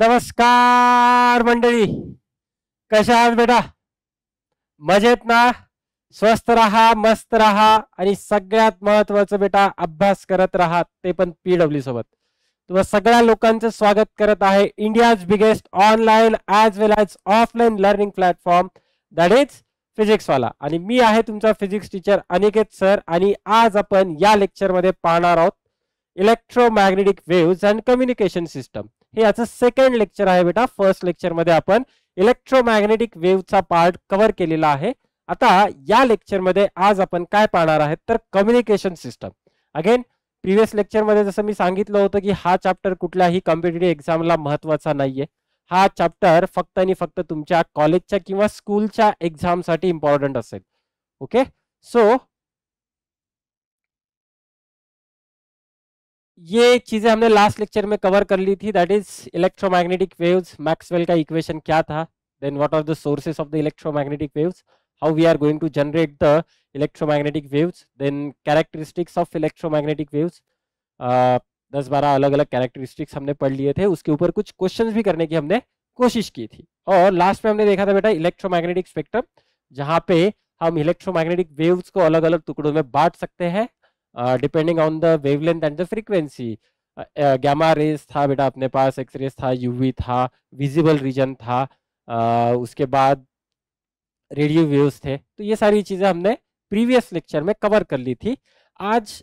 नमस्कार मंडळी कशा आहात बेटा मजेत ना स्वस्त राहा मस्त राहा आणि सगळ्यात महत्वाचं बेटा अभ्यास करत राहा ते पण पीडब्ल्यू सोबत तुम्हा सगळ्या लोकांचं स्वागत करत आहे India's biggest online as well as offline learning platform that is PhysicsWallah आणि मी आहे तुमचा फिजिक्स टीचर अनिकेत सर आणि आज आपण या लेक्चरमध्ये पाहणार आहोत electromagnetic waves and communication system हे याचं लेक्चर आहे बेटा फर्स्ट लेक्चर लेक्चरमध्ये इलेक्ट्रोमैग्नेटिक वेव वेव्हचा पार्ट कवर के लिए आता या लेक्चरमध्ये आज अपन का communication system again previous lecture जसं जस मैं संगित हो हा चॅप्टर कुठल्याही कॉम्पिटेटिव्ह महत्व नहीं है हा चॅप्टर फिर आणि कॉलेज स्कूल कॉलेजच्या किंवा इम्पॉर्टंट ओके सो ये चीजें हमने लास्ट लेक्चर में कवर कर ली थी that is electromagnetic waves Maxwell का इक्वेशन क्या था then what are the sources of the electromagnetic waves how we are going to generate the electromagnetic waves then characteristics of electromagnetic waves uh, दस बारह अलग अलग कैरेक्टरिस्टिक्स हमने पढ़ लिए थे उसके ऊपर कुछ क्वेश्चन भी करने की हमने कोशिश की थी और लास्ट में हमने देखा था बेटा इलेक्ट्रोमैग्नेटिक स्पेक्ट्रम जहाँ पे हम इलेक्ट्रोमैग्नेटिक वेव्स को अलग अलग टुकड़ों में बांट सकते हैं depending on the wavelength and the frequency gamma rays था बेटा अपने पास एक्स रेस था यूवी था विजिबल रीजन था uh, उसके बाद रेडियो वेव्स थे तो ये सारी चीज़ें हमने प्रीवियस लेक्चर में कवर कर ली थी आज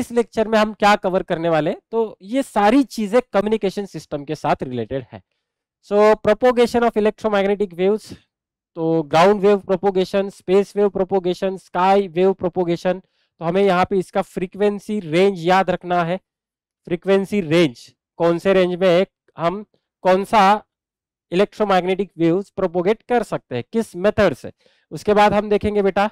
इस लेक्चर में हम क्या कवर करने वाले तो ये सारी चीज़ें कम्युनिकेशन सिस्टम के साथ रिलेटेड है so propagation of electromagnetic waves तो ground wave propagation space wave propagation sky wave propagation तो हमें यहाँ पे इसका फ्रीक्वेंसी रेंज याद रखना है फ्रीक्वेंसी रेंज कौन से रेंज में हम कौन सा इलेक्ट्रोमैग्नेटिक वेव्स प्रोपोगेट कर सकते हैं किस मेथड से उसके बाद हम देखेंगे बेटा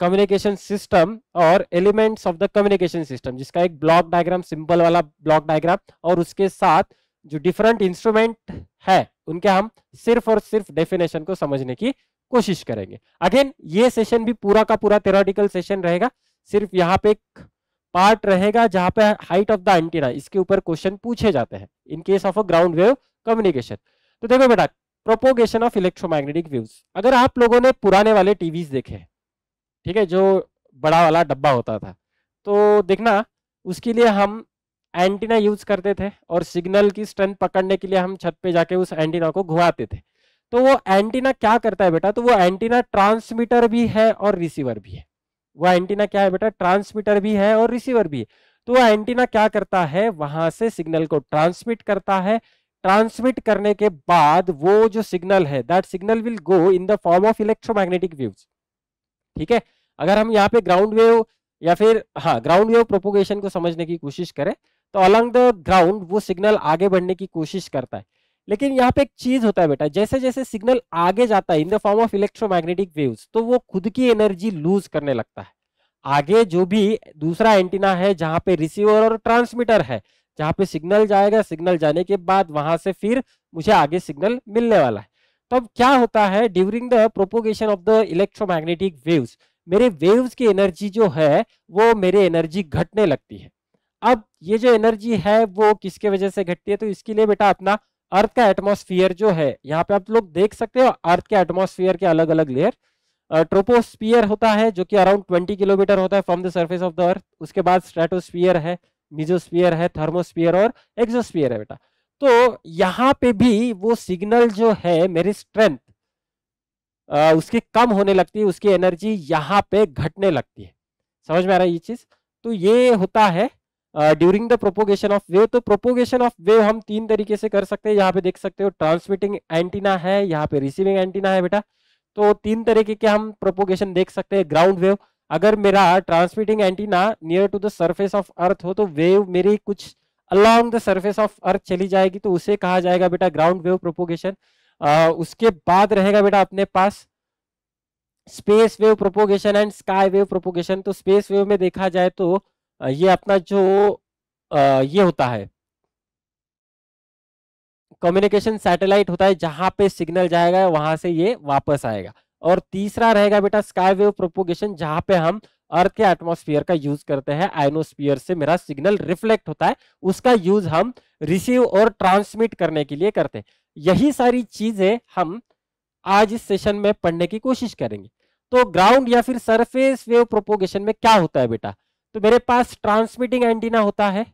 कम्युनिकेशन सिस्टम और elements of the communication system जिसका एक ब्लॉक डायग्राम सिंपल वाला ब्लॉक डायग्राम और उसके साथ जो डिफरेंट इंस्ट्रूमेंट है उनके हम सिर्फ और सिर्फ डेफिनेशन को समझने की कोशिश करेंगे अगेन ये सेशन भी पूरा का पूरा थेरोटिकल सेशन रहेगा सिर्फ यहाँ पे एक पार्ट रहेगा जहाँ पे हाइट ऑफ द एंटीना इसके ऊपर क्वेश्चन पूछे जाते हैं in case of a ground wave communication तो देखो बेटा प्रोपोगेशन ऑफ इलेक्ट्रोमैग्नेटिक व्यूज अगर आप लोगों ने पुराने वाले टीवी देखे ठीक है जो बड़ा वाला डब्बा होता था तो देखना उसके लिए हम एंटीना यूज करते थे और सिग्नल की स्ट्रेंथ पकड़ने के लिए हम छत पे जाके उस एंटीना को घुमाते थे तो वो एंटीना क्या करता है बेटा तो वो एंटीना ट्रांसमीटर भी है और रिसीवर भी है वह एंटीना क्या है बेटा ट्रांसमीटर भी है और रिसीवर भी है तो वह एंटीना क्या करता है वहां से सिग्नल को ट्रांसमिट करता है ट्रांसमिट करने के बाद वो जो सिग्नल है that signal will go in the form of electromagnetic waves ठीक है अगर हम यहाँ पे ग्राउंड वेव या फिर हाँ ग्राउंड वेव प्रोपोगेशन को समझने की कोशिश करें तो अलॉन्ग द ग्राउंड वो सिग्नल आगे बढ़ने की कोशिश करता है लेकिन यहाँ पे एक चीज होता है बेटा जैसे जैसे सिग्नल आगे जाता है in the form of electromagnetic waves तो वो खुद की एनर्जी लूज करने लगता है आगे जो भी दूसरा एंटीना है जहां पे रिसीवर और ट्रांसमीटर है जहां पे सिग्नल जाएगा सिग्नल जाने के बाद वहां से फिर मुझे आगे सिग्नल मिलने वाला है तो अब क्या होता है during the propagation of the electromagnetic waves मेरे वेव्स की एनर्जी जो है वो मेरे एनर्जी घटने लगती है अब ये जो एनर्जी है वो किसके वजह से घटती है तो इसके लिए बेटा अपना अर्थ का एटमोस्फियर जो है यहाँ पे आप लोग देख सकते हो अर्थ के एटमोस्फियर के अलग अलग लेयर ट्रोपोस्फियर होता है जो कि अराउंड 20 किलोमीटर होता है from the surface of the earth उसके बाद स्ट्रेटोस्फियर है मिजोस्फियर है थर्मोस्फियर और एक्सोस्फियर है बेटा तो यहाँ पे भी वो सिग्नल जो है मेरी स्ट्रेंथ उसकी कम होने लगती है उसकी एनर्जी यहाँ पे घटने लगती है समझ में आ रहा है ये चीज तो ये होता है during the propagation of wave तो प्रोपोगेशन ऑफ वेव हम तीन तरीके से कर सकते हैं यहाँ पे देख सकते हो ट्रांसमिटिंग एंटीना है यहाँ पे रिसीविंग एंटीना है बेटा तो तीन तरीके के हम प्रोपोगेशन देख सकते हैं ग्राउंड वेव अगर मेरा transmitting antenna near to the surface of earth हो तो वेव मेरी कुछ along the surface of earth चली जाएगी तो उसे कहा जाएगा बेटा ग्राउंड वेव प्रोपोगेशन उसके बाद रहेगा बेटा अपने पास space wave propagation and sky wave propagation तो स्पेस वेव में देखा जाए तो ये अपना जो ये होता है कम्युनिकेशन सैटेलाइट होता है जहां पे सिग्नल जाएगा वहां से ये वापस आएगा और तीसरा रहेगा बेटा स्काई वेव प्रोपोगेशन जहां पे हम अर्थ के एटमोस्फियर का यूज करते हैं आइनोस्फियर से मेरा सिग्नल रिफ्लेक्ट होता है उसका यूज हम रिसीव और ट्रांसमिट करने के लिए करते हैं यही सारी चीजें हम आज इस सेशन में पढ़ने की कोशिश करेंगे तो ग्राउंड या फिर सरफेस वेव प्रोपोगेशन में क्या होता है बेटा तो मेरे पास ट्रांसमिटिंग एंटीना होता है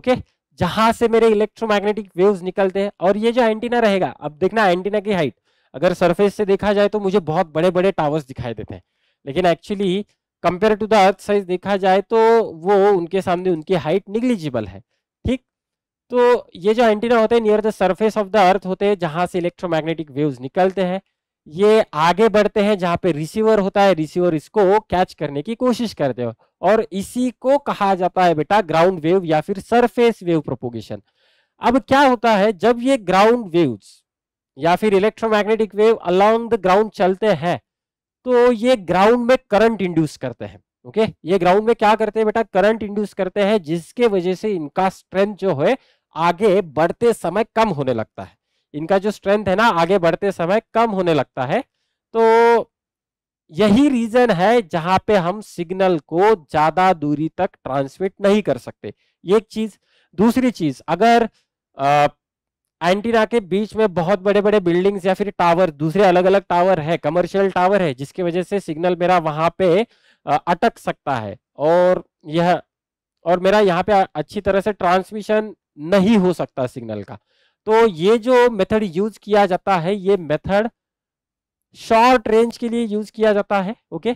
ओके जहां से मेरे इलेक्ट्रोमैग्नेटिक वेव्स निकलते हैं और ये जो एंटीना रहेगा अब देखना एंटीना की हाइट अगर सरफेस से देखा जाए तो मुझे बहुत बड़े बड़े टावर्स दिखाई देते हैं लेकिन actually compare to the earth size देखा जाए तो वो उनके सामने उनकी हाइट निगलिजिबल है ठीक तो ये जो एंटीना होते हैं near the surface of the earth होते हैं जहां से इलेक्ट्रोमैग्नेटिक वेव्स निकलते हैं ये आगे बढ़ते हैं जहां पे रिसीवर होता है रिसीवर इसको कैच करने की कोशिश करते हो और इसी को कहा जाता है बेटा ग्राउंड वेव या फिर सरफेस वेव प्रोपोगेशन अब क्या होता है जब ये ग्राउंड वेव्स या फिर electromagnetic wave along the ground चलते हैं तो ये ग्राउंड में करंट इंड्यूस करते हैं ओके okay? ये ग्राउंड में क्या करते हैं बेटा करंट इंड्यूस करते हैं जिसके वजह से इनका स्ट्रेंथ जो है आगे बढ़ते समय कम होने लगता है इनका जो स्ट्रेंथ है ना आगे बढ़ते समय कम होने लगता है तो यही रीजन है जहां पे हम सिग्नल को ज्यादा दूरी तक ट्रांसमिट नहीं कर सकते एक चीज दूसरी चीज अगर आ, एंटीना के बीच में बहुत बड़े बड़े बिल्डिंग्स या फिर टावर दूसरे अलग अलग टावर है कमर्शियल टावर है जिसकी वजह से सिग्नल मेरा वहां पे अटक सकता है और यह और मेरा यहाँ पे अच्छी तरह से ट्रांसमिशन नहीं हो सकता सिग्नल का तो ये जो मेथड यूज किया जाता है ये मेथड शॉर्ट रेंज के लिए यूज किया जाता है ओके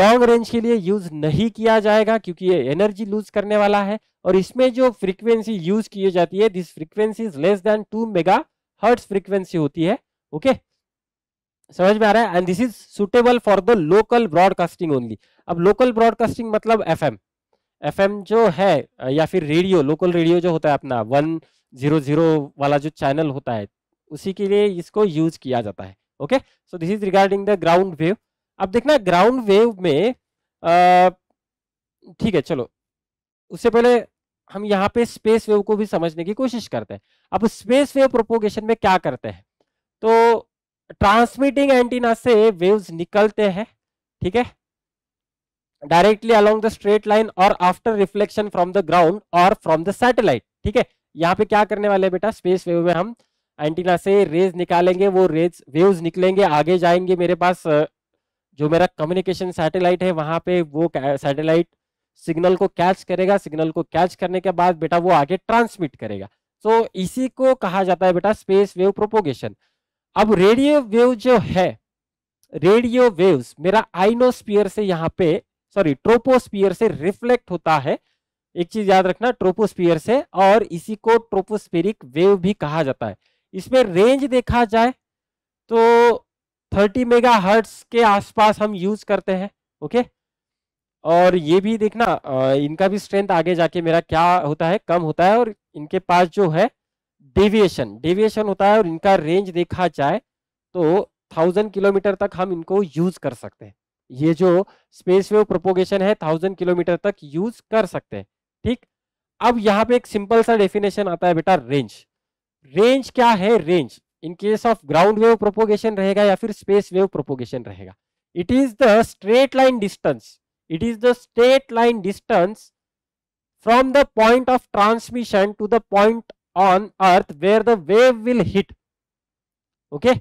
लॉन्ग रेंज के लिए यूज नहीं किया जाएगा क्योंकि ये एनर्जी लूज करने वाला है और इसमें जो फ्रीक्वेंसी यूज की जाती है this frequency is less than two megahertz frequency होती है ओके okay? समझ में आ रहा है and this is suitable for the local broadcasting only अब लोकल ब्रॉडकास्टिंग मतलब एफ एम एफ एम जो है या फिर रेडियो लोकल रेडियो जो होता है अपना वन जीरो जीरो वाला जो चैनल होता है उसी के लिए इसको यूज किया जाता है okay so this is regarding the ground wave अब देखना ग्राउंड वेव में ठीक है चलो उससे पहले हम यहाँ पे स्पेस वेव को भी समझने की कोशिश करते हैं अब स्पेस वेव प्रोपोगेशन में क्या करते हैं तो ट्रांसमिटिंग एंटीना से वेव्स निकलते हैं ठीक है directly along the straight line और after reflection from the ground और फ्रॉम द सैटेलाइट ठीक है यहाँ पे क्या करने वाले बेटा स्पेस वेव में हम एंटीना से रेज निकालेंगे वो रेज वेव्स निकलेंगे आगे जाएंगे मेरे पास जो मेरा कम्युनिकेशन सैटेलाइट है वहां पे वो सैटेलाइट सिग्नल को कैच करेगा सिग्नल को कैच करने के बाद बेटा वो आगे ट्रांसमिट करेगा सो so, इसी को कहा जाता है बेटा स्पेस वेव प्रोपोगेशन अब रेडियो वेव जो है रेडियो वेव्स मेरा आइनोस्पियर से यहाँ पे सॉरी ट्रोपोस्पियर से रिफ्लेक्ट होता है एक चीज याद रखना ट्रोपोस्पियर से और इसी को ट्रोपोस्पेरिक वेव भी कहा जाता है इसमें रेंज देखा जाए तो 30 मेगा हर्ट्स के आसपास हम यूज करते हैं ओके और ये भी देखना इनका भी स्ट्रेंथ आगे जाके मेरा क्या होता है कम होता है और इनके पास जो है डेविएशन डेविएशन होता है और इनका रेंज देखा जाए तो थाउजेंड किलोमीटर तक हम इनको यूज कर सकते हैं ये जो स्पेस वेव प्रोपोगेशन है थाउजेंड किलोमीटर तक यूज कर सकते हैं ठीक अब यहाँ पे एक सिंपल सा डेफिनेशन आता है बेटा रेंज रेंज क्या है range in case of ground wave propagation रहेगा या फिर स्पेस वेव प्रोपोगेशन रहेगा it is the straight line distance it is the straight line distance from the point of transmission to the point on earth where the wave will hit okay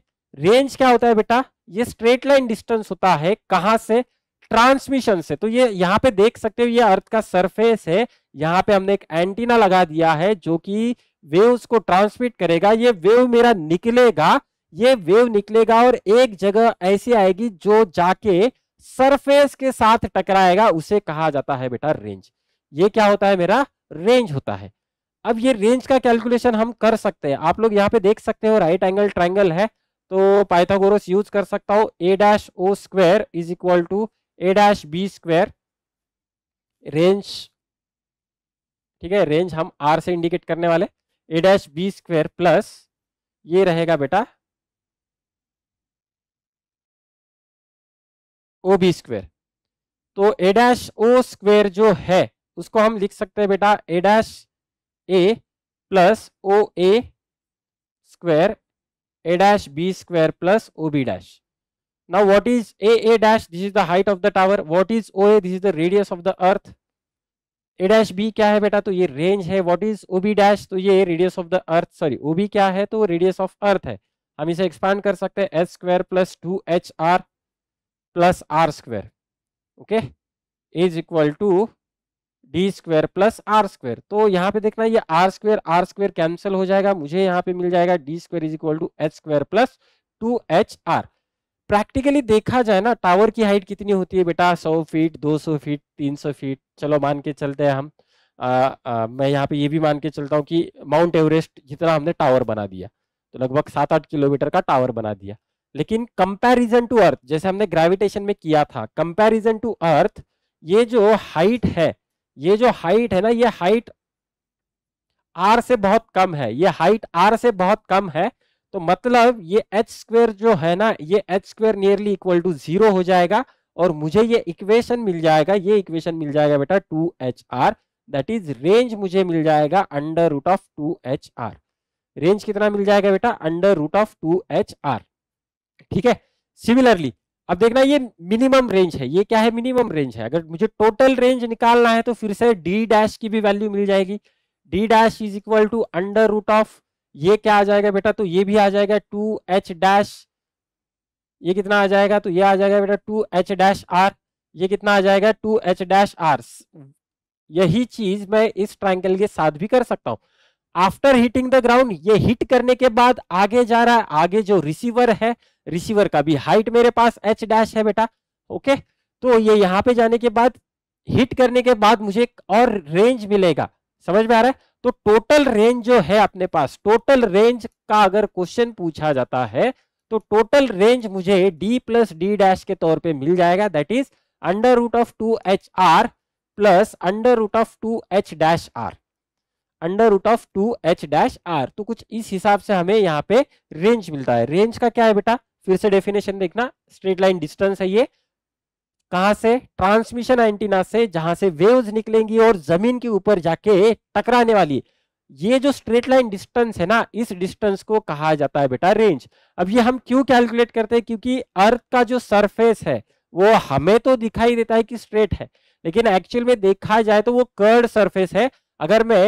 range क्या होता है बेटा ये straight line distance होता है कहां से transmission से तो ये यहाँ पे देख सकते हो ये अर्थ का सरफेस है यहाँ पे हमने एक एंटीना लगा दिया है जो कि वेव्स को ट्रांसमिट करेगा ये वेव मेरा निकलेगा ये वेव निकलेगा और एक जगह ऐसी आएगी जो जाके सरफेस के साथ टकराएगा उसे कहा जाता है बेटा रेंज ये क्या होता है मेरा रेंज होता है अब ये रेंज का कैलकुलेशन हम कर सकते हैं आप लोग यहाँ पे देख सकते हो राइट एंगल ट्राइंगल है तो पाइथागोरस यूज कर सकता हूं A dash O square is equal to A dash B square range ठीक है रेंज हम आर से इंडिकेट करने वाले A dash B square plus ये रहेगा बेटा ओ बी स्क्वेयर तो ए डैश ओ स्क्वेयर जो है उसको हम लिख सकते हैं बेटा A dash A plus O A square A dash B square plus O B dash now is A A dash this is the height of the tower what is O A this is the radius of the earth A dash B क्या है बेटा तो ये range है what is O B dash तो ये radius of the earth sorry O B क्या है तो रेडियस ऑफ अर्थ है हम इसे एक्सपांड कर सकते हैं H square plus two H R plus R square okay is equal to D square plus R square तो यहाँ पे देखना ये R square R square cancel हो जाएगा मुझे यहाँ पे मिल जाएगा D square is equal to H square plus two H R practically देखा जाए ना टावर की हाइट कितनी होती है बेटा सौ फीट दो सौ फीट तीन सौ फीट चलो मान के चलते हैं हम आ, आ, मैं यहाँ पे ये भी मान के चलता हूँ कि माउंट एवरेस्ट जितना हमने टावर बना दिया तो लगभग सात आठ किलोमीटर का टावर बना दिया लेकिन कंपेरिजन टू अर्थ जैसे हमने ग्रेविटेशन में किया था कंपेरिजन टू अर्थ ये जो हाइट है ये जो हाइट है ना ये हाइट आर से बहुत कम है ये हाइट आर से बहुत कम है तो मतलब ये एच स्क्वेयर जो है ना ये H square nearly equal to zero हो जाएगा और मुझे ये इक्वेशन मिल जाएगा ये इक्वेशन मिल जाएगा बेटा two H R that is range मुझे मिल जाएगा under root of two H R range कितना मिल जाएगा बेटा under root of two H R ठीक है सिमिलरली अब देखना ये मिनिमम रेंज है ये क्या है मिनिमम रेंज है अगर मुझे टोटल रेंज निकालना है तो फिर से डी डैश की भी वैल्यू मिल जाएगी D dash is equal to under root of ये क्या आ जाएगा बेटा तो ये भी आ जाएगा टू एच डैश ये कितना आ जाएगा तो ये आ जाएगा बेटा टू एच डैश आर ये कितना आ जाएगा टू एच डैश आर यही चीज मैं इस ट्राइंगल के साथ भी कर सकता हूं आफ्टर हिटिंग द ग्राउंड ये हिट करने के बाद आगे जा रहा है आगे जो रिसीवर है रिसीवर का भी हाइट मेरे पास एच डैश है बेटा ओके तो ये यहाँ पे जाने के बाद हिट करने के बाद मुझे एक और रेंज मिलेगा समझ में आ रहा है तो टोटल रेंज जो है अपने पास टोटल रेंज का अगर क्वेश्चन पूछा जाता है तो टोटल रेंज मुझे d प्लस डी डैश के तौर पे मिल जाएगा that is under root of two H R plus under root of two H dash R under root of two H dash R तो कुछ इस हिसाब से हमें यहाँ पे रेंज मिलता है रेंज का क्या है बेटा फिर से डेफिनेशन देखना स्ट्रेट लाइन डिस्टेंस है ये कहा से ट्रांसमिशन एंटीना से जहां से वेव्स निकलेंगी और जमीन के ऊपर जाके टकराने वाली ये जो स्ट्रेट लाइन डिस्टेंस है ना इस डिस्टेंस को कहा जाता है बेटा रेंज अब ये हम क्यों कैलकुलेट करते हैं क्योंकि अर्थ का जो सरफेस है वो हमें तो दिखाई देता है कि स्ट्रेट है लेकिन एक्चुअल में देखा जाए तो वो कर्ड सरफेस है अगर मैं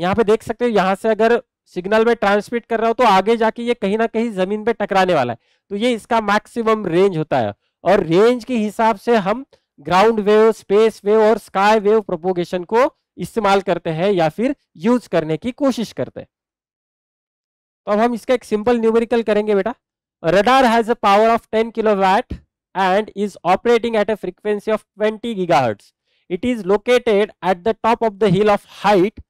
यहाँ पे देख सकते हो यहाँ से अगर सिग्नल में ट्रांसमिट कर रहा हूँ तो आगे जाके ये कहीं ना कहीं जमीन पे टकराने वाला है तो ये इसका मैक्सिमम रेंज होता है और रेंज के हिसाब से हम ग्राउंड वेव स्पेस वेव और स्काई वेव प्रोपोगेशन को इस्तेमाल करते हैं या फिर यूज करने की कोशिश करते हैं तो अब हम इसका एक सिंपल न्यूमेरिकल करेंगे बेटा radar has a power of ten kilowatt and is operating at a frequency of 20 gigahertz it is located at the top of the hill of height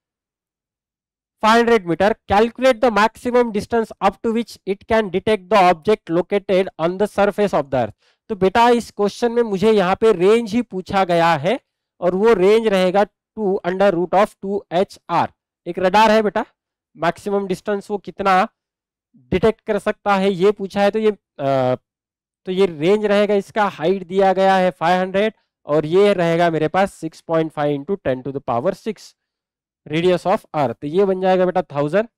500 metre calculate the maximum distance up to which it can detect the object located on the surface of the earth तो बेटा इस question में मुझे यहाँ पे range ही पूछा गया है और वो रेंज रहेगा two under root of two H R एक रडार है बेटा मैक्सिमम डिस्टेंस वो कितना डिटेक्ट कर सकता है ये पूछा है तो ये आ, तो ये रेंज रहेगा इसका हाइट दिया गया है 500 और ये रहेगा मेरे पास 6.5 point five into ten to the power six radius of earth ये बन जाएगा बेटा थाउजेंड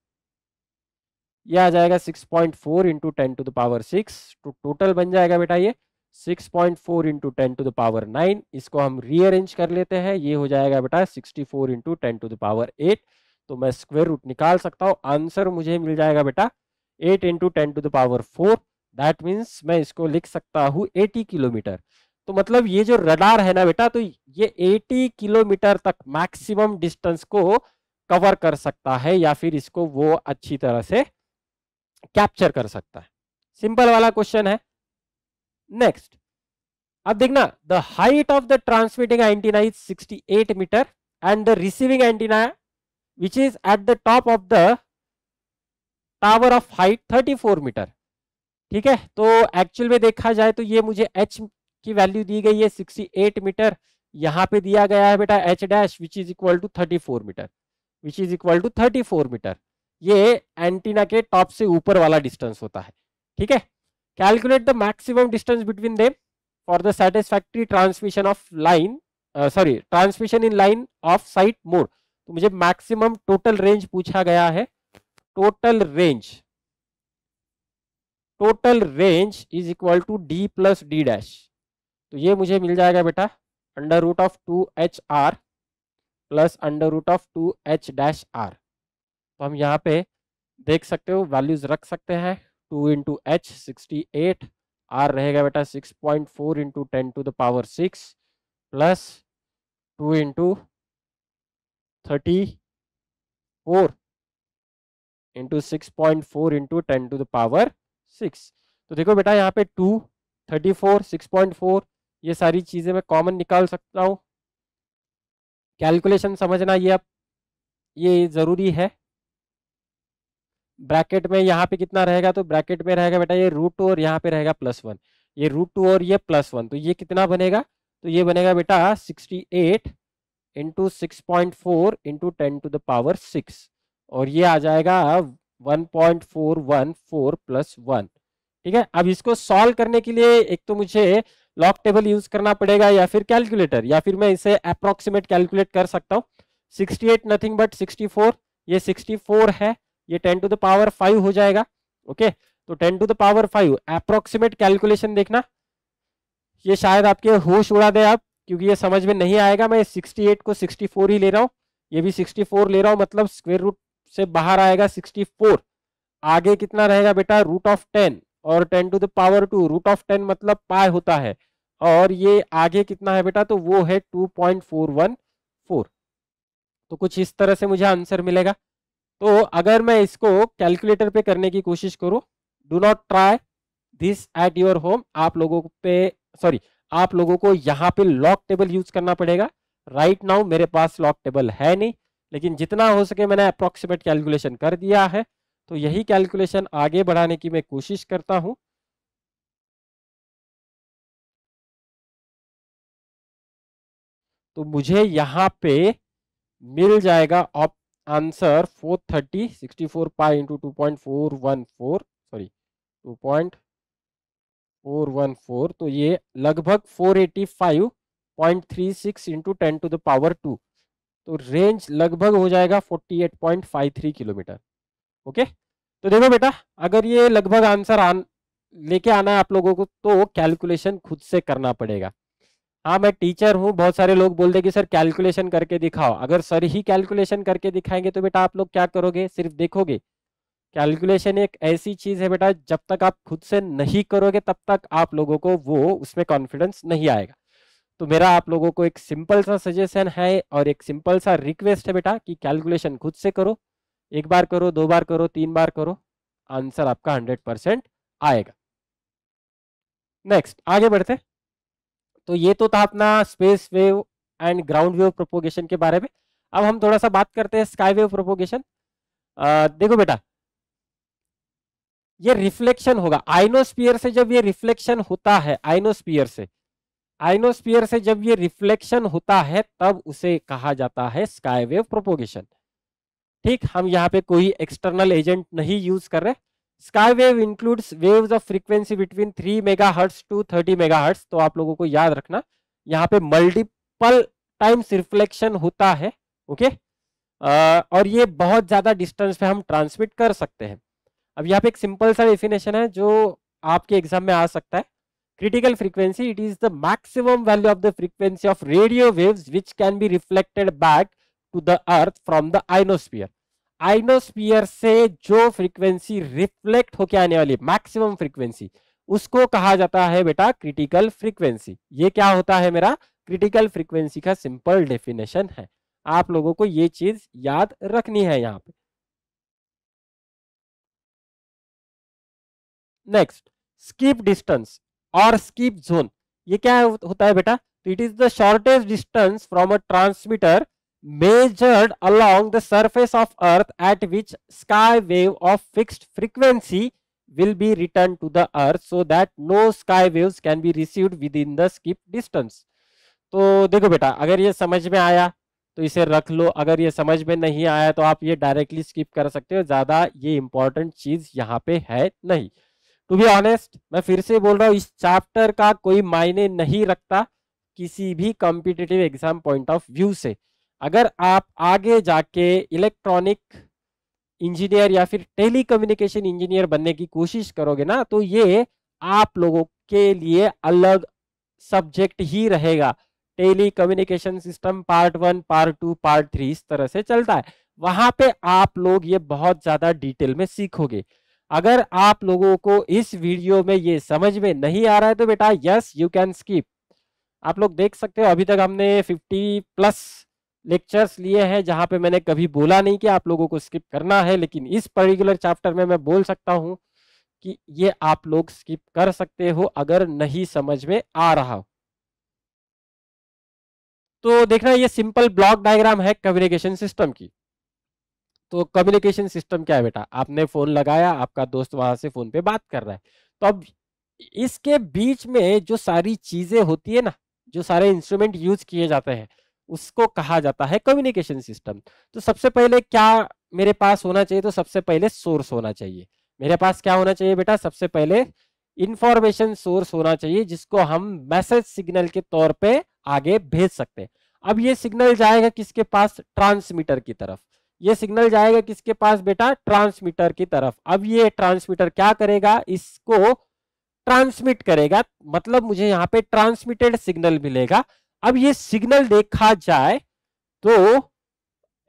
ये आ जाएगा 6.4 point four into ten to the power six total बन जाएगा बेटा ये 6.4 into ten to the power 9 इसको हम रीअरेंज कर लेते हैं ये हो जाएगा बेटा 64 four into ten to the power eight तो मैं स्क्वेयर रूट निकाल सकता हूँ आंसर मुझे मिल जाएगा बेटा 8 into ten to the power 4 that means मैं इसको लिख सकता हूँ 80 किलोमीटर तो मतलब ये जो रडार है ना बेटा तो ये 80 किलोमीटर तक मैक्सिमम डिस्टेंस को कवर कर सकता है या फिर इसको वो अच्छी तरह से कैप्चर कर सकता है सिंपल वाला क्वेश्चन है नेक्स्ट अब देखना the height of the transmitting antenna is 68 metre and the receiving antenna which is at the top of the tower of height 34 metre ठीक है तो एक्चुअल में देखा जाए तो ये मुझे एच की वैल्यू दी गई है 68 मीटर यहां पे दिया गया है बेटा H dash which is equal to 34 metre which is equal to 34 metre ये एंटीना के टॉप से ऊपर वाला डिस्टेंस होता है ठीक है calculate the maximum distance between them for the satisfactory transmission of line sorry transmission in line of sight more तो मुझे मैक्सिमम टोटल रेंज पूछा गया है total range total range is equal to D plus D dash तो ये मुझे मिल जाएगा बेटा under root of two H R plus under root of two H dash R तो हम यहाँ पे देख सकते हो वैल्यूज रख सकते हैं two into H sixty eight R रहेगा बेटा six point four into ten to the power six plus two into thirty four into six point four into ten to the power six तो देखो बेटा यहाँ पे two thirty four six point four ये सारी चीज़ें मैं कॉमन निकाल सकता हूँ कैलकुलेशन समझना ये अब ये ज़रूरी है ब्रैकेट में यहाँ पे कितना रहेगा तो ब्रैकेट में रहेगा बेटा ये रूट टू और यहाँ पे रहेगा प्लस वन ये रूट टू और ये प्लस वन तो ये कितना बनेगा तो ये बनेगा बेटा sixty eight into six point four into ten to the power six और ये आ जाएगा one point four one four plus one ठीक है अब इसको सॉल्व करने के लिए एक तो मुझे लॉक टेबल यूज करना पड़ेगा या फिर कैलकुलेटर या फिर मैं इसे अप्रोक्सीमेट कैलकुलेट कर सकता हूँ 68 नथिंग बट फोर ये फोर है ये ten to the power five okay जाएगा ओके तो ten to the power five approximate calculation देखना ये शायद आपके होश उड़ा दे आप क्योंकि ये समझ में नहीं आएगा मैं 68 को 64 ही ले रहा हूँ ये भी 64 ले रहा हूँ मतलब स्क्वेयर रूट से बाहर आएगा 64 आगे कितना रहेगा बेटा रूट ऑफ टेन और ten to the power two root of ten मतलब पाए होता है और ये आगे कितना है बेटा तो वो है two point four one four तो कुछ इस तरह से मुझे आंसर मिलेगा तो अगर मैं इसको कैलकुलेटर पे करने की कोशिश करूं do not try this at your home आप लोगों पे सॉरी आप लोगों को यहाँ पे लॉक टेबल यूज करना पड़ेगा राइट right नाउ मेरे पास लॉक टेबल है नहीं लेकिन जितना हो सके मैंने अप्रोक्सीमेट कैलकुलेशन कर दिया है तो यही कैलकुलेशन आगे बढ़ाने की मैं कोशिश करता हूं तो मुझे यहां पे मिल जाएगा ऑप answer four thirty sixty four pi into two point four one four sorry two point four one four तो ये लगभग four eighty five point three six into ten to the power two तो रेंज लगभग हो जाएगा forty eight point five three kilometre okay तो देखो बेटा अगर ये लगभग आंसर आन लेके आना है आप लोगों को तो कैलकुलेशन खुद से करना पड़ेगा हाँ मैं टीचर हूँ बहुत सारे लोग बोल दे कि सर कैलकुलेशन करके दिखाओ अगर सर ही कैलकुलेशन करके दिखाएंगे तो बेटा आप लोग क्या करोगे सिर्फ देखोगे कैलकुलेशन एक ऐसी चीज है बेटा जब तक आप खुद से नहीं करोगे तब तक आप लोगों को वो उसमें कॉन्फिडेंस नहीं आएगा तो मेरा आप लोगों को एक सिंपल सा सजेशन है और एक सिंपल सा रिक्वेस्ट है बेटा कि कैलकुलेशन खुद से करो एक बार करो दो बार करो तीन बार करो आंसर आपका हंड्रेड परसेंट आएगा नेक्स्ट आगे बढ़ते तो ये तो था अपना space wave and ground wave propagation के बारे में अब हम थोड़ा सा बात करते हैं स्काई वेव प्रोपोगेशन देखो बेटा ये रिफ्लेक्शन होगा आइनोस्पियर से जब ये रिफ्लेक्शन होता है आइनोस्पियर से आइनोस्पियर से जब ये रिफ्लेक्शन होता है तब उसे कहा जाता है स्काई वेव प्रोपोगेशन ठीक हम यहाँ पे कोई एक्सटर्नल एजेंट नहीं यूज कर रहे sky wave includes waves of frequency between 3 megahertz to 30 megahertz तो आप लोगों को याद रखना यहाँ पे मल्टीपल टाइम्स रिफ्लेक्शन होता है ओके okay? आ, और ये बहुत ज़्यादा डिस्टेंस पे हम ट्रांसमिट कर सकते हैं अब यहाँ पे एक सिंपल सा डेफिनेशन है जो आपके एग्जाम में आ सकता है critical frequency it is the maximum value of the frequency of radio waves which can be reflected back to the earth from the ionosphere ionosphere से जो फ्रीक्वेंसी रिफ्लेक्ट होकर आने वाली मैक्सिमम फ्रीक्वेंसी उसको कहा जाता है बेटा क्रिटिकल फ्रीक्वेंसी ये क्या होता है मेरा क्रिटिकल फ्रीक्वेंसी का सिंपल डेफिनेशन है आप लोगों को ये चीज याद रखनी है यहाँ पे नेक्स्ट स्कीप डिस्टेंस और स्कीप जोन ये क्या होता है बेटा तो it is the shortest distance from a transmitter measured along the surface of earth at which sky wave of fixed frequency will be returned to the earth so that no sky waves can be received within the skip distance तो देखो बेटा अगर ये समझ में आया तो इसे रख लो अगर ये समझ में नहीं आया तो आप ये डायरेक्टली स्किप कर सकते हो ज्यादा ये इंपॉर्टेंट चीज यहाँ पे है नहीं टू बी ऑनेस्ट मैं फिर से बोल रहा हूँ इस चैप्टर का कोई मायने नहीं रखता किसी भी competitive exam point of view से अगर आप आगे जाके इलेक्ट्रॉनिक इंजीनियर या फिर टेली कम्युनिकेशन इंजीनियर बनने की कोशिश करोगे ना तो ये आप लोगों के लिए अलग सब्जेक्ट ही रहेगा telecommunication system part one part two part three इस तरह से चलता है वहां पे आप लोग ये बहुत ज्यादा डिटेल में सीखोगे अगर आप लोगों को इस वीडियो में ये समझ में नहीं आ रहा है तो बेटा यस यू कैन स्कीप आप लोग देख सकते हो अभी तक हमने 50 प्लस लेक्चर्स लिए हैं जहां पे मैंने कभी बोला नहीं कि आप लोगों को स्किप करना है लेकिन इस पर्टिकुलर चैप्टर में मैं बोल सकता हूं कि ये आप लोग स्किप कर सकते हो अगर नहीं समझ में आ रहा हो तो देखना ये सिंपल ब्लॉक डायग्राम है कम्युनिकेशन सिस्टम की तो कम्युनिकेशन सिस्टम क्या है बेटा आपने फोन लगाया आपका दोस्त वहां से फोन पे बात कर रहा है तो अब इसके बीच में जो सारी चीजें होती है ना जो सारे इंस्ट्रूमेंट यूज किए जाते हैं उसको कहा जाता है कम्युनिकेशन सिस्टम तो सबसे पहले क्या मेरे पास होना चाहिए तो सबसे पहले सोर्स होना चाहिए मेरे पास क्या होना चाहिए बेटा सबसे पहले इंफॉर्मेशन सोर्स होना चाहिए जिसको हम मैसेज सिग्नल के तौर पे आगे भेज सकते हैं अब ये सिग्नल जाएगा किसके पास ट्रांसमीटर की तरफ ये सिग्नल जाएगा किसके पास बेटा ट्रांसमीटर की तरफ अब ये ट्रांसमीटर क्या करेगा इसको ट्रांसमिट करेगा मतलब मुझे यहाँ पे ट्रांसमिटेड सिग्नल मिलेगा अब ये सिग्नल देखा जाए तो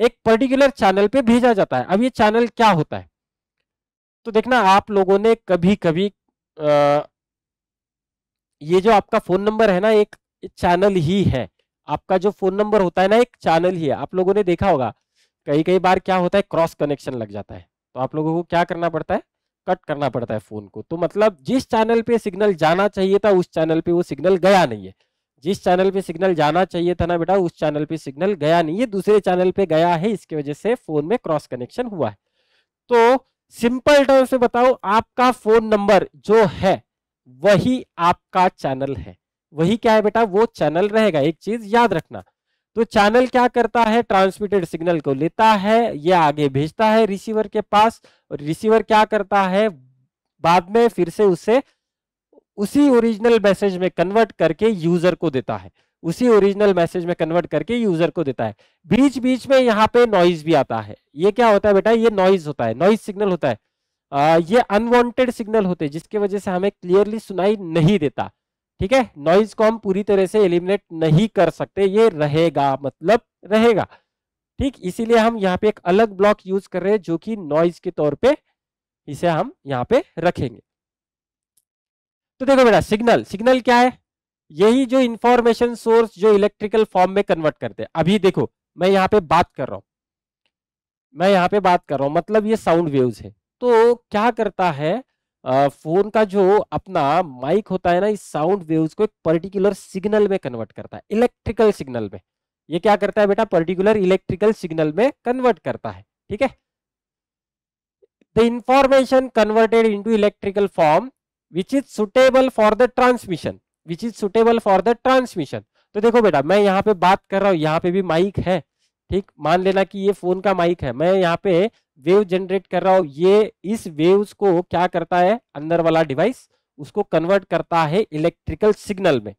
एक पर्टिकुलर चैनल पे भेजा जाता है अब ये चैनल क्या होता है तो देखना आप लोगों ने कभी कभी आ, ये जो आपका फोन नंबर है ना एक चैनल ही है आपका जो फोन नंबर होता है ना एक चैनल ही है आप लोगों ने देखा होगा कई कई बार क्या होता है क्रॉस कनेक्शन लग जाता है तो आप लोगों को क्या करना पड़ता है कट करना पड़ता है फोन को तो मतलब जिस चैनल पे सिग्नल जाना चाहिए था उस चैनल पे वो सिग्नल गया नहीं है जिस चैनल पे सिग्नल जाना चाहिए था ना बेटा उस चैनल पे सिग्नल गया नहीं ये दूसरे चैनल पे गया है इसकी वजह से फोन में क्रॉस कनेक्शन हुआ है तो सिंपल टर्म से बताओ आपका फोन नंबर जो है वही आपका चैनल है वही क्या है बेटा वो चैनल रहेगा एक चीज याद रखना तो चैनल क्या करता है ट्रांसमिटेड सिग्नल को लेता है ये आगे भेजता है रिसीवर के पास और रिसीवर क्या करता है बाद में फिर से उसे उसी ओरिजिनल मैसेज में कन्वर्ट करके यूजर को देता है उसी ओरिजिनल मैसेज में कन्वर्ट करके यूजर को देता है बीच बीच में यहाँ पे नॉइज भी आता है ये क्या होता है बेटा ये नॉइज होता है नॉइज सिग्नल होता है आ, ये अनवांटेड सिग्नल होते हैं जिसके वजह से हमें क्लियरली सुनाई नहीं देता ठीक है नॉइज को हम पूरी तरह से एलिमिनेट नहीं कर सकते ये रहेगा मतलब रहेगा ठीक इसीलिए हम यहाँ पे एक अलग ब्लॉक यूज कर रहे हैं जो कि नॉइज के तौर पर इसे हम यहाँ पे रखेंगे तो देखो बेटा सिग्नल सिग्नल क्या है यही जो इंफॉर्मेशन सोर्स जो इलेक्ट्रिकल फॉर्म में कन्वर्ट करते हैं अभी देखो मैं यहाँ पे बात कर रहा हूं मैं यहाँ पे बात कर रहा हूं मतलब ये साउंड वेव्स है तो क्या करता है फोन का जो अपना माइक होता है ना इस साउंड वेव्स को एक पर्टिकुलर सिग्नल में कन्वर्ट करता है इलेक्ट्रिकल सिग्नल में ये क्या करता है बेटा पर्टिकुलर इलेक्ट्रिकल सिग्नल में कन्वर्ट करता है ठीक है the information converted into electrical form which is suitable for the transmission which is suitable for the transmission तो देखो बेटा मैं यहाँ पे बात कर रहा हूँ यहाँ पे भी माइक है ठीक मान लेना कि ये फोन का माइक है मैं यहाँ पे वेव जनरेट कर रहा हूँ ये इस वेव्स को क्या करता है अंदर वाला डिवाइस उसको कन्वर्ट करता है इलेक्ट्रिकल सिग्नल में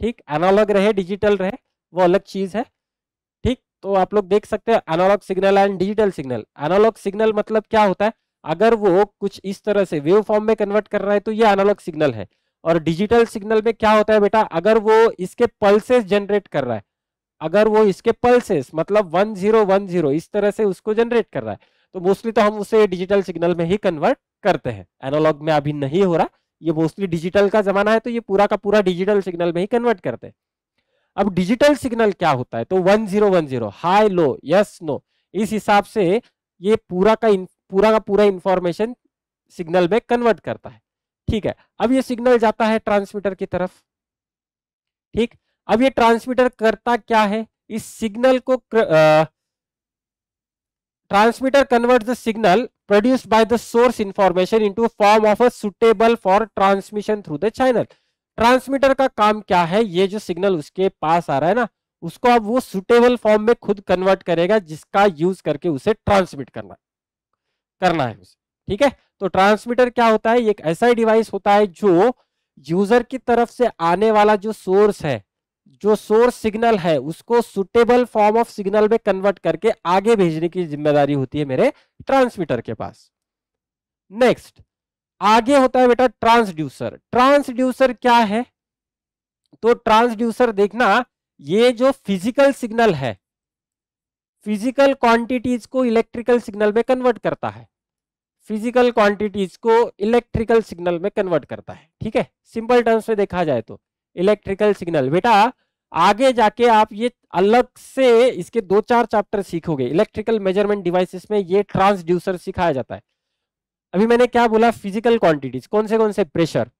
ठीक एनालॉग रहे डिजिटल रहे वो अलग चीज है ठीक तो आप लोग देख सकते हैं analogue signal and digital signal analogue signal मतलब क्या होता है अगर वो कुछ इस तरह से वेव फॉर्म में कन्वर्ट कर रहा है तो ये एनालॉग सिग्नल है और डिजिटल सिग्नल में क्या होता है बेटा अगर वो इसके पल्सेस जनरेट कर रहा है अगर वो इसके पल्सेस मतलब 1010 इस तरह से उसको जनरेट कर रहा है तो मोस्टली तो हम उसे डिजिटल सिग्नल में ही कन्वर्ट करते हैं एनालॉग में अभी नहीं हो रहा ये मोस्टली डिजिटल का जमाना है तो ये पूरा का पूरा डिजिटल सिग्नल में ही कन्वर्ट करते हैं अब डिजिटल सिग्नल क्या होता है तो one zero high low yes no इस हिसाब से ये पूरा का इन पूरा का पूरा इंफॉर्मेशन सिग्नल में कन्वर्ट करता है ठीक है अब ये सिग्नल जाता है ट्रांसमीटर की तरफ ठीक अब ये ट्रांसमीटर करता क्या है इस सिग्नल को transmitter convert the signal produce by the source information into form of a suitable for transmission through the channel transmitter का काम क्या है ये जो सिग्नल उसके पास आ रहा है ना उसको अब वो सुटेबल फॉर्म में खुद कन्वर्ट करेगा जिसका यूज करके उसे ट्रांसमिट करना है करना है उसे ठीक है तो ट्रांसमीटर क्या होता है एक ऐसा डिवाइस होता है जो यूजर की तरफ से आने वाला जो सोर्स है जो सोर्स सिग्नल है उसको सुटेबल फॉर्म ऑफ सिग्नल में कन्वर्ट करके आगे भेजने की जिम्मेदारी होती है मेरे ट्रांसमीटर के पास नेक्स्ट आगे होता है बेटा ट्रांसड्यूसर ट्रांसड्यूसर क्या है तो ट्रांसड्यूसर देखना ये जो फिजिकल सिग्नल है फिजिकल क्वांटिटीज को इलेक्ट्रिकल सिग्नल में कन्वर्ट करता है फिजिकल क्वांटिटीज को इलेक्ट्रिकल सिग्नल में कन्वर्ट करता है ठीक है सिंपल टर्म्स में देखा जाए तो इलेक्ट्रिकल सिग्नल बेटा आगे जाके आप ये अलग से इसके दो चार चैप्टर सीखोगे इलेक्ट्रिकल मेजरमेंट डिवाइसेस में ये ट्रांसड्यूसर सिखाया जाता है अभी मैंने क्या बोला फिजिकल क्वांटिटीज कौन से कौन से प्रेशर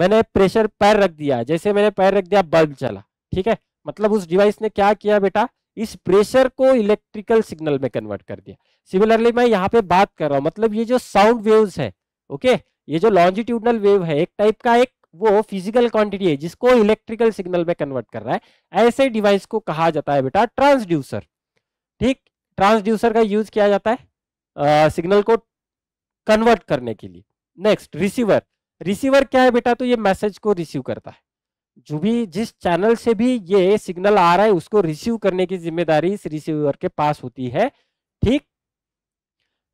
मैंने प्रेशर पैर रख दिया जैसे मैंने पैर रख दिया बल्ब चला ठीक है मतलब उस डिवाइस ने क्या किया बेटा इस प्रेशर को इलेक्ट्रिकल सिग्नल में कन्वर्ट कर दिया सिमिलरली मैं यहाँ पे बात कर रहा हूँ मतलब ये जो साउंड वेव है ओके ये जो लॉन्जिट्यूडनल वेव है एक टाइप का एक वो फिजिकल क्वांटिटी है जिसको इलेक्ट्रिकल सिग्नल में कन्वर्ट कर रहा है ऐसे डिवाइस को कहा जाता है बेटा ट्रांसड्यूसर ठीक ट्रांसड्यूसर का यूज किया जाता है सिग्नल को कन्वर्ट करने के लिए नेक्स्ट रिसीवर रिसीवर क्या है बेटा तो ये मैसेज को रिसीव करता है जो भी जिस चैनल से भी ये सिग्नल आ रहा है उसको रिसीव करने की जिम्मेदारी इस रिसीवर के पास होती है ठीक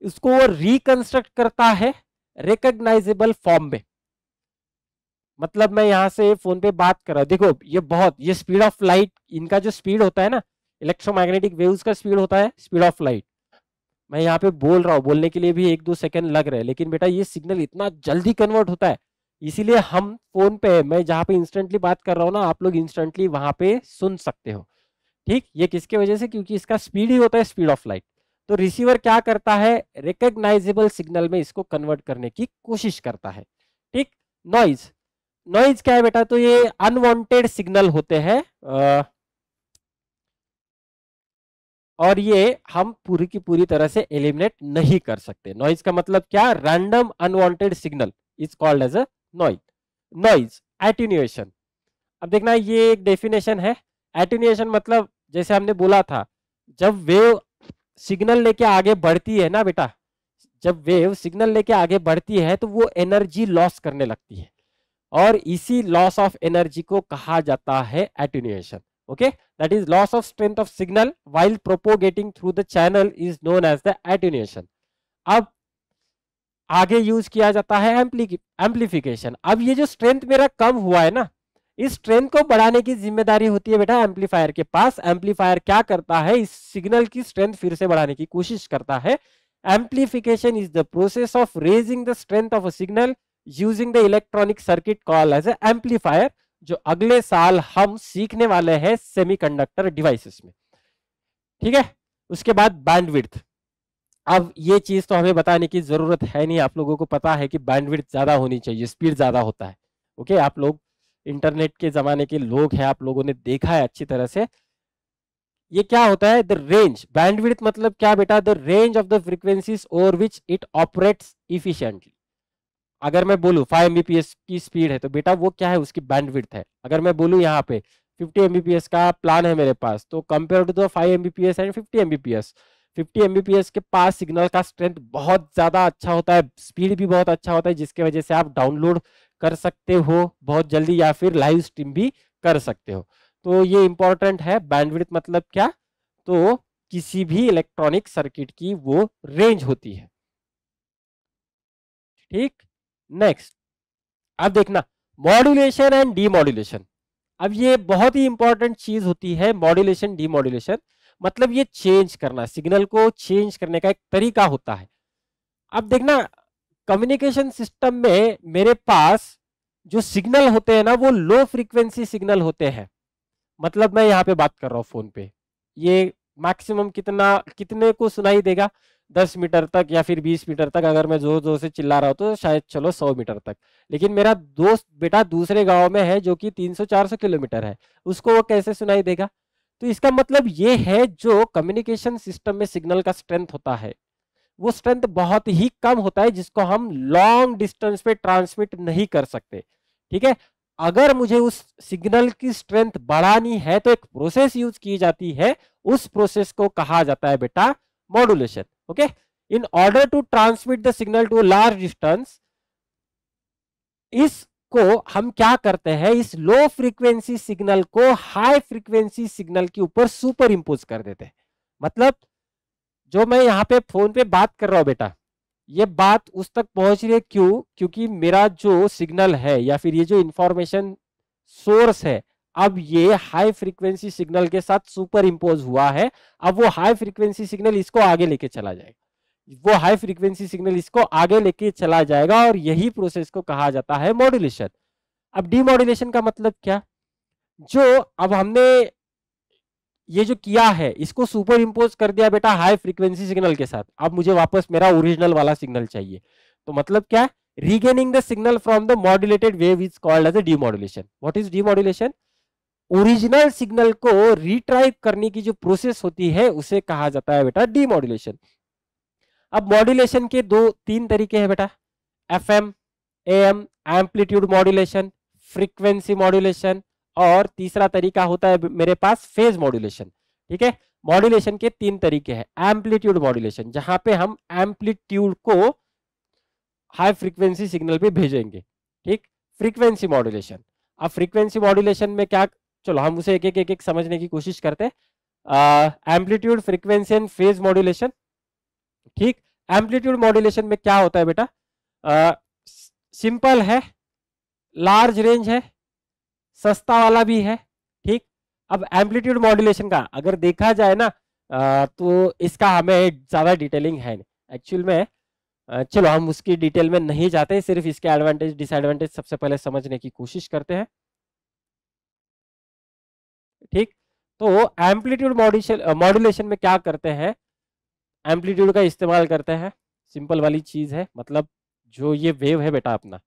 उसको वो रिकंस्ट्रक्ट करता है रिकग्नाइजेबल फॉर्म में मतलब मैं यहां से फोन पे बात कर रहा हूं देखो ये बहुत ये स्पीड ऑफ लाइट इनका जो स्पीड होता है ना इलेक्ट्रोमैग्नेटिक वेव्स का स्पीड होता है स्पीड ऑफ लाइट मैं यहाँ पे बोल रहा हूँ बोलने के लिए भी एक दो सेकंड लग रहे हैं लेकिन बेटा ये सिग्नल इतना जल्दी कन्वर्ट होता है इसीलिए हम फोन पे मैं जहाँ पे इंस्टेंटली बात कर रहा हूँ ना आप लोग इंस्टेंटली वहां पे सुन सकते हो ठीक ये किसके वजह से क्योंकि इसका स्पीड ही होता है स्पीड ऑफ लाइट तो रिसीवर क्या करता है रिकग्नाइजेबल सिग्नल में इसको कन्वर्ट करने की कोशिश करता है ठीक नॉइज नॉइज क्या है बेटा तो ये अनवांटेड सिग्नल होते हैं और ये हम पूरी की पूरी तरह से एलिमिनेट नहीं कर सकते नॉइज का मतलब क्या random unwanted signal is called as a noise noise attenuation अब देखना ये एक डेफिनेशन है एटीन्यूएशन मतलब जैसे हमने बोला था जब वेव सिग्नल लेके आगे बढ़ती है ना बेटा जब वेव सिग्नल लेके आगे बढ़ती है तो वो एनर्जी लॉस करने लगती है और इसी लॉस ऑफ एनर्जी को कहा जाता है attenuation okay that is loss of strength of signal while propagating through the channel is known as the attenuation अब आगे यूज किया जाता है एम्प्लीफिकेशन अब ये जो स्ट्रेंथ मेरा कम हुआ है ना इस स्ट्रेंथ को बढ़ाने की जिम्मेदारी होती है बेटा एम्पलीफायर के पास एम्पलीफायर क्या करता है इस सिग्नल की स्ट्रेंथ फिर से बढ़ाने की कोशिश करता है amplification is the process of raising the strength of a signal using the electronic circuit call as amplifier जो अगले साल हम सीखने वाले हैं सेमीकंडक्टर डिवाइसेस में ठीक है उसके बाद बैंडविड्थ अब ये चीज तो हमें बताने की जरूरत है नहीं आप लोगों को पता है कि बैंडविड ज्यादा होनी चाहिए स्पीड ज्यादा होता है ओके आप लोग इंटरनेट के जमाने के लोग हैं आप लोगों ने देखा है अच्छी तरह से ये क्या होता है द रेंज बैंडविड मतलब क्या बेटा the range of the frequencies over which it operates efficiently अगर मैं बोलू 5 एमबीपीएस की स्पीड है तो बेटा वो क्या है उसकी बैंडविड है अगर मैं बोलू यहाँ पे 50 एमबीपीएस का प्लान है मेरे पास तो compare to the 5 Mbps and 50 Mbps 50 Mbps के पास सिग्नल का स्ट्रेंथ बहुत ज़्यादा अच्छा होता है स्पीड भी बहुत अच्छा होता है जिसके वजह से आप डाउनलोड कर सकते हो बहुत जल्दी या फिर लाइव स्ट्रीम भी कर सकते हो तो ये इंपॉर्टेंट है बैंडविड्थ मतलब क्या तो किसी भी इलेक्ट्रॉनिक सर्किट की वो रेंज होती है ठीक नेक्स्ट अब देखना मॉड्यूलेशन एंड डीमोड्यूलेशन अब ये बहुत ही इंपॉर्टेंट चीज होती है मॉड्यूलेशन डीमोड्यूलेशन मतलब ये चेंज करना सिग्नल को चेंज करने का एक तरीका होता है अब देखना कम्युनिकेशन सिस्टम में मेरे पास जो सिग्नल होते हैं ना वो लो फ्रीक्वेंसी सिग्नल होते हैं मतलब मैं यहाँ पे बात कर रहा हूँ फोन पे ये मैक्सिमम कितना कितने को सुनाई देगा दस मीटर तक या फिर बीस मीटर तक अगर मैं जोर जोर से चिल्ला रहा हूँ तो शायद चलो सौ मीटर तक लेकिन मेरा दोस्त बेटा दूसरे गांव में है जो कि तीन सौ चार सौ किलोमीटर है उसको वो कैसे सुनाई देगा तो इसका मतलब ये है जो कम्युनिकेशन सिस्टम में सिग्नल का स्ट्रेंथ होता है वो स्ट्रेंथ बहुत ही कम होता है जिसको हम लॉन्ग डिस्टेंस पे ट्रांसमिट नहीं कर सकते ठीक है अगर मुझे उस सिग्नल की स्ट्रेंथ बढ़ानी है तो एक प्रोसेस यूज की जाती है उस प्रोसेस को कहा जाता है बेटा modulation okay in order to transmit the signal to large distance इस को हम क्या करते हैं इस लो फ्रीक्वेंसी सिग्नल को हाई फ्रीक्वेंसी सिग्नल के ऊपर सुपर इम्पोज कर देते हैं मतलब जो मैं यहाँ पे फोन पे बात कर रहा हूँ बेटा ये बात उस तक पहुंच रही है क्यों क्योंकि मेरा जो सिग्नल है या फिर ये जो इंफॉर्मेशन सोर्स है अब ये हाई फ्रीक्वेंसी सिग्नल के साथ सुपर इम्पोज हुआ है अब वो हाई फ्रीक्वेंसी सिग्नल इसको आगे लेके चला जाएगा वो हाई फ्रीक्वेंसी सिग्नल इसको आगे लेके चला जाएगा और यही प्रोसेस को कहा जाता है मॉड्यूलेशन अब डीमोड्यूलेशन का मतलब क्या जो अब हमने ये जो किया है इसको सुपर इम्पोज कर दिया बेटा हाई फ्रीक्वेंसी सिग्नल के साथ अब मुझे वापस मेरा ओरिजिनल वाला सिग्नल चाहिए तो मतलब क्या regaining the signal from the modulated wave is called as a demodulation what is demodulation original signal को रिट्राइव करने की जो प्रोसेस होती है उसे कहा जाता है बेटा डीमोड्यूलेशन अब मॉड्यूलेशन के दो तीन तरीके हैं बेटा F M M amplitude modulation frequency modulation और तीसरा तरीका होता है मेरे पास फेज मॉड्यूलेशन ठीक है मॉड्यूलेशन के तीन तरीके हैं एम्पलीट्यूड मॉड्यूलेशन जहां पे हम एम्पलीट्यूड को हाई फ्रीक्वेंसी सिग्नल पे भेजेंगे ठीक फ्रीक्वेंसी मॉड्यूलेशन अब फ्रीक्वेंसी मॉड्यूलेशन में क्या चलो हम उसे एक एक एक एक समझने की कोशिश करते हैं amplitude frequency and phase modulation ठीक एम्पलीट्यूड मॉड्यूलेशन में क्या होता है बेटा सिंपल है लार्ज रेंज है सस्ता वाला भी है ठीक अब एम्पलीट्यूड मॉड्यूलेशन का अगर देखा जाए ना आ, तो इसका हमें ज़्यादा डिटेलिंग है एक्चुअल में चलो हम उसकी डिटेल में नहीं जाते सिर्फ इसके एडवांटेज डिसएडवांटेज सबसे पहले समझने की कोशिश करते हैं ठीक तो एम्पलीट्यूड मॉड्यूलेशन में क्या करते हैं एम्पलीट्यूड का इस्तेमाल करते हैं सिंपल वाली चीज़ है मतलब जो ये वेव है बेटा अपना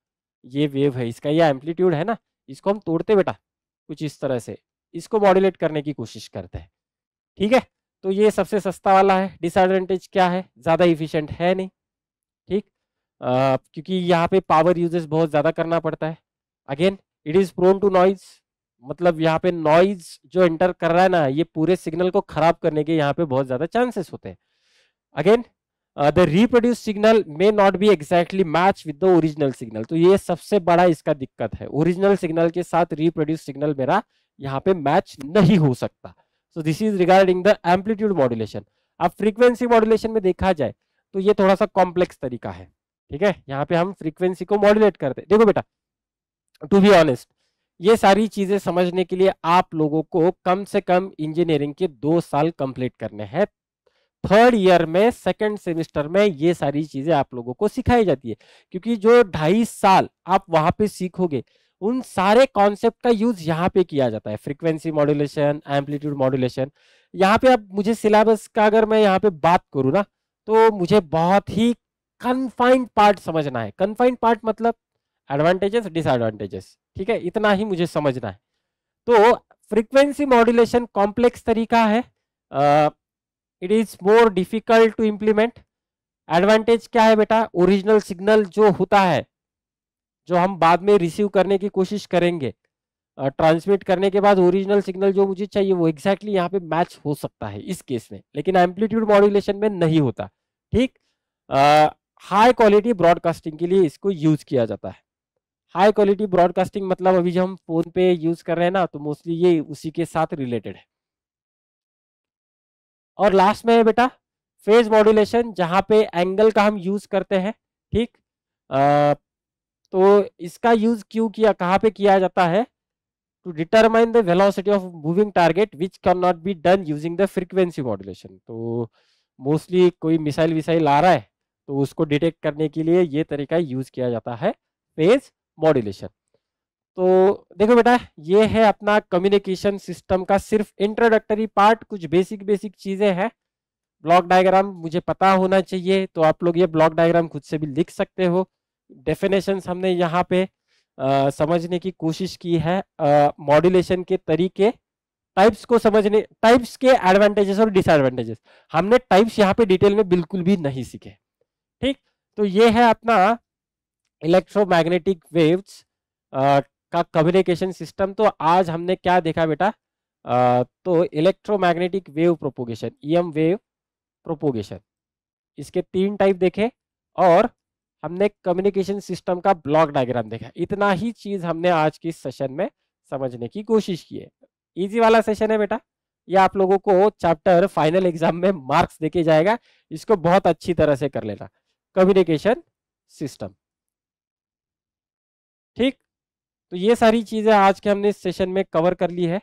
ये वेव है इसका ये एम्पलीट्यूड है ना इसको हम तोड़ते बेटा कुछ इस तरह से इसको मॉड्यूलेट करने की कोशिश करते हैं ठीक है तो ये सबसे सस्ता वाला है डिसएडवांटेज क्या है ज़्यादा इफिशियंट है नहीं ठीक क्योंकि यहाँ पे पावर यूजेस बहुत ज़्यादा करना पड़ता है again it is prone to noise मतलब यहाँ पे नॉइज जो एंटर कर रहा है ना ये पूरे सिग्नल को खराब करने के यहाँ पे बहुत ज़्यादा चांसेस होते हैं again the reproduce signal may not be exactly match with the original signal तो ये सबसे बड़ा इसका दिक्कत है ओरिजिनल सिग्नल के साथ रिप्रोड्यूस सिग्नल मेरा यहाँ पे मैच नहीं हो सकता so this is regarding the amplitude modulation अब फ्रीक्वेंसी मॉड्यूलेशन में देखा जाए तो ये थोड़ा सा कॉम्प्लेक्स तरीका है ठीक है यहाँ पे हम फ्रीक्वेंसी को मॉड्यूलेट करते हैं देखो बेटा टू बी ऑनेस्ट ये सारी चीजें समझने के लिए आप लोगों को कम से कम इंजीनियरिंग के दो साल कंप्लीट करने हैं थर्ड ईयर में सेकंड सेमेस्टर में ये सारी चीजें आप लोगों को सिखाई जाती है क्योंकि जो ढाई साल आप वहां पे सीखोगे उन सारे कॉन्सेप्ट का यूज यहाँ पे किया जाता है फ्रीक्वेंसी मॉड्यूलेशन एम्पलीट्यूड मॉड्यूलेशन यहाँ पे अब मुझे सिलेबस का अगर मैं यहाँ पे बात करूँ ना तो मुझे बहुत ही कन्फाइंड पार्ट समझना है कन्फाइंड पार्ट मतलब एडवांटेजेस डिसएडवांटेजेस ठीक है इतना ही मुझे समझना है तो फ्रीक्वेंसी मॉड्यूलेशन कॉम्प्लेक्स तरीका है it is more difficult to implement advantage क्या है बेटा ओरिजिनल सिग्नल जो होता है जो हम बाद में रिसीव करने की कोशिश करेंगे ट्रांसमिट करने के बाद ओरिजिनल सिग्नल जो मुझे चाहिए वो एग्जैक्टली exactly यहाँ पे मैच हो सकता है इस केस में लेकिन एम्पलीट्यूड मॉड्यूलेशन में नहीं होता ठीक हाई क्वालिटी ब्रॉडकास्टिंग के लिए इसको यूज किया जाता है हाई क्वालिटी ब्रॉडकास्टिंग मतलब अभी जो हम फोन पे यूज कर रहे हैं ना तो मोस्टली ये उसी के साथ रिलेटेड है और लास्ट में है बेटा फेज मॉड्यूलेशन जहां पे एंगल का हम यूज करते हैं ठीक तो इसका यूज क्यों किया कहाँ पे किया जाता है to determine the velocity of moving target which can not be done using the frequency modulation तो मोस्टली कोई मिसाइल विसाइल आ रहा है तो उसको डिटेक्ट करने के लिए ये तरीका यूज किया जाता है फेज मॉड्यूलेशन तो देखो बेटा ये है अपना कम्युनिकेशन सिस्टम का सिर्फ इंट्रोडक्टरी पार्ट कुछ बेसिक बेसिक चीजें हैं ब्लॉक डायग्राम मुझे पता होना चाहिए तो आप लोग ये ब्लॉक डायग्राम खुद से भी लिख सकते हो डेफिनेशन हमने यहाँ पे आ, समझने की कोशिश की है मॉड्यूलेशन के तरीके टाइप्स को समझने टाइप्स के एडवांटेजेस और डिसएडवांटेजेस हमने टाइप्स यहाँ पे डिटेल में बिल्कुल भी नहीं सीखे ठीक तो ये है अपना इलेक्ट्रोमैग्नेटिक वेव्स का कम्युनिकेशन सिस्टम तो आज हमने क्या देखा बेटा तो electromagnetic wave propagation EM wave propagation इसके तीन टाइप देखे और हमने कम्युनिकेशन सिस्टम का ब्लॉक डायग्राम देखा इतना ही चीज हमने आज की सेशन में समझने की कोशिश की है इजी वाला सेशन है बेटा ये आप लोगों को चैप्टर फाइनल एग्जाम में मार्क्स देके जाएगा इसको बहुत अच्छी तरह से कर लेना कम्युनिकेशन सिस्टम ठीक तो ये सारी चीज़ें आज के हमने इस सेशन में कवर कर ली है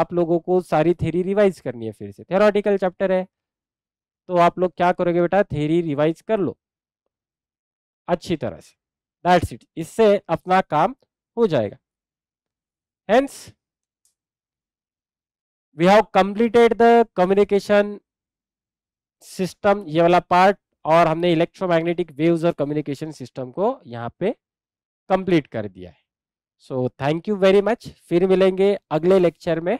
आप लोगों को सारी थेरी रिवाइज करनी है फिर से थेरोटिकल चैप्टर है तो आप लोग क्या करोगे बेटा थेरी रिवाइज कर लो अच्छी तरह से दैट्स इट इससे अपना काम हो जाएगा hence we have completed the communication system ये वाला पार्ट और हमने इलेक्ट्रोमैग्नेटिक वेव्स और कम्युनिकेशन सिस्टम को यहाँ पे कंप्लीट कर दिया है so thank you very much फिर मिलेंगे अगले लेक्चर में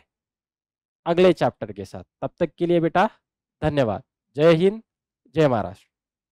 अगले चैप्टर के साथ तब तक के लिए बेटा धन्यवाद जय हिंद जय महाराष्ट्र